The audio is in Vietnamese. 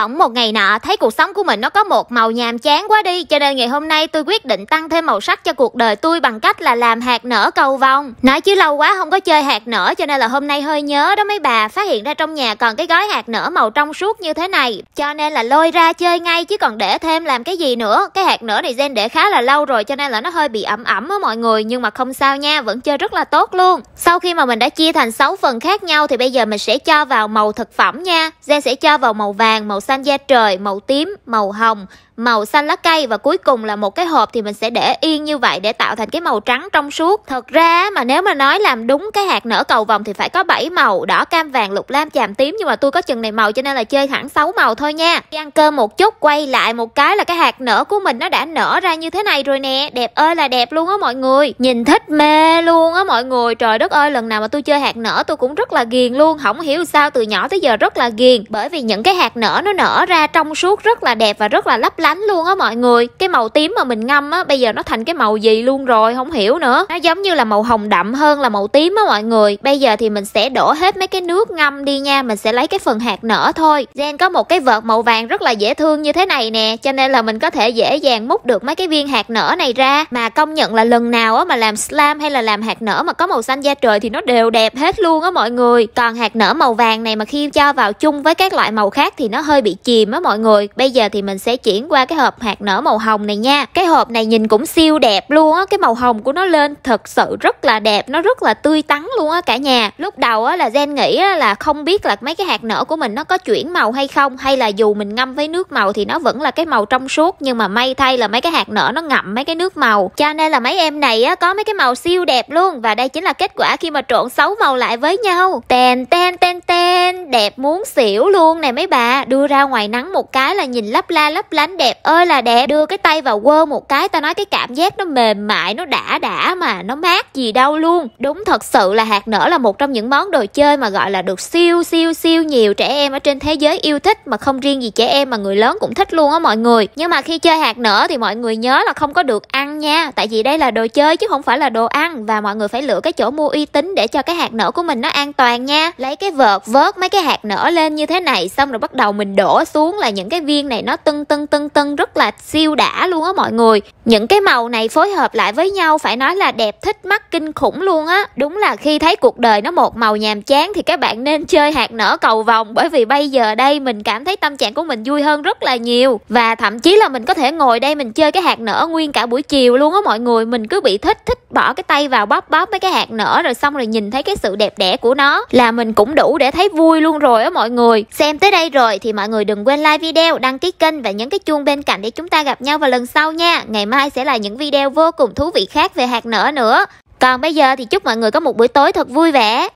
Bỗng một ngày nọ thấy cuộc sống của mình nó có một màu nhàm chán quá đi Cho nên ngày hôm nay tôi quyết định tăng thêm màu sắc cho cuộc đời tôi bằng cách là làm hạt nở cầu vồng Nói chứ lâu quá không có chơi hạt nở cho nên là hôm nay hơi nhớ đó mấy bà Phát hiện ra trong nhà còn cái gói hạt nở màu trong suốt như thế này Cho nên là lôi ra chơi ngay chứ còn để thêm làm cái gì nữa Cái hạt nở này gen để khá là lâu rồi cho nên là nó hơi bị ẩm ẩm á mọi người Nhưng mà không sao nha vẫn chơi rất là tốt luôn Sau khi mà mình đã chia thành 6 phần khác nhau thì bây giờ mình sẽ cho vào màu thực phẩm nha Gen sẽ cho vào màu vàng, màu xanh xanh da trời, màu tím, màu hồng, màu xanh lá cây và cuối cùng là một cái hộp thì mình sẽ để yên như vậy để tạo thành cái màu trắng trong suốt. Thật ra mà nếu mà nói làm đúng cái hạt nở cầu vòng thì phải có 7 màu, đỏ, cam, vàng, lục, lam, chàm, tím nhưng mà tôi có chừng này màu cho nên là chơi thẳng 6 màu thôi nha. Đi ăn cơm một chút, quay lại một cái là cái hạt nở của mình nó đã nở ra như thế này rồi nè. Đẹp ơi là đẹp luôn á mọi người. Nhìn thích mê luôn á mọi người. Trời đất ơi lần nào mà tôi chơi hạt nở tôi cũng rất là ghiền luôn, không hiểu sao từ nhỏ tới giờ rất là ghiền bởi vì những cái hạt nở nó nở ra trong suốt rất là đẹp và rất là lấp lánh luôn á mọi người cái màu tím mà mình ngâm á bây giờ nó thành cái màu gì luôn rồi không hiểu nữa nó giống như là màu hồng đậm hơn là màu tím á mọi người bây giờ thì mình sẽ đổ hết mấy cái nước ngâm đi nha mình sẽ lấy cái phần hạt nở thôi gen có một cái vợt màu vàng rất là dễ thương như thế này nè cho nên là mình có thể dễ dàng múc được mấy cái viên hạt nở này ra mà công nhận là lần nào á mà làm slam hay là làm hạt nở mà có màu xanh da trời thì nó đều đẹp hết luôn á mọi người còn hạt nở màu vàng này mà khi cho vào chung với các loại màu khác thì nó hơi hơi bị chìm á mọi người bây giờ thì mình sẽ chuyển qua cái hộp hạt nở màu hồng này nha cái hộp này nhìn cũng siêu đẹp luôn á cái màu hồng của nó lên thật sự rất là đẹp nó rất là tươi tắn luôn á cả nhà lúc đầu á là gen nghĩ á, là không biết là mấy cái hạt nở của mình nó có chuyển màu hay không hay là dù mình ngâm với nước màu thì nó vẫn là cái màu trong suốt nhưng mà may thay là mấy cái hạt nở nó ngậm mấy cái nước màu cho nên là mấy em này á có mấy cái màu siêu đẹp luôn và đây chính là kết quả khi mà trộn sáu màu lại với nhau ten ten ten ten đẹp muốn xỉu luôn nè mấy bà đưa ra ngoài nắng một cái là nhìn lấp la lấp lánh đẹp ơi là đẹp đưa cái tay vào quơ một cái ta nói cái cảm giác nó mềm mại nó đã đã mà nó mát gì đâu luôn đúng thật sự là hạt nở là một trong những món đồ chơi mà gọi là được siêu siêu siêu nhiều trẻ em ở trên thế giới yêu thích mà không riêng gì trẻ em mà người lớn cũng thích luôn á mọi người nhưng mà khi chơi hạt nở thì mọi người nhớ là không có được ăn nha tại vì đây là đồ chơi chứ không phải là đồ ăn và mọi người phải lựa cái chỗ mua uy tín để cho cái hạt nở của mình nó an toàn nha lấy cái vợt vớt mấy cái hạt nở lên như thế này xong rồi bắt đầu mình đổ xuống là những cái viên này nó tưng tưng tưng tưng rất là siêu đã luôn á mọi người những cái màu này phối hợp lại với nhau phải nói là đẹp thích mắt kinh khủng luôn á đúng là khi thấy cuộc đời nó một màu nhàm chán thì các bạn nên chơi hạt nở cầu vòng bởi vì bây giờ đây mình cảm thấy tâm trạng của mình vui hơn rất là nhiều và thậm chí là mình có thể ngồi đây mình chơi cái hạt nở nguyên cả buổi chiều luôn á mọi người mình cứ bị thích thích bỏ cái tay vào bóp bóp mấy cái hạt nở rồi xong rồi nhìn thấy cái sự đẹp đẽ của nó là mình cũng đủ để thấy vui luôn rồi á mọi người xem tới đây rồi thì mọi người đừng quên like video, đăng ký kênh và nhấn cái chuông bên cạnh để chúng ta gặp nhau vào lần sau nha. Ngày mai sẽ là những video vô cùng thú vị khác về hạt nở nữa. Còn bây giờ thì chúc mọi người có một buổi tối thật vui vẻ.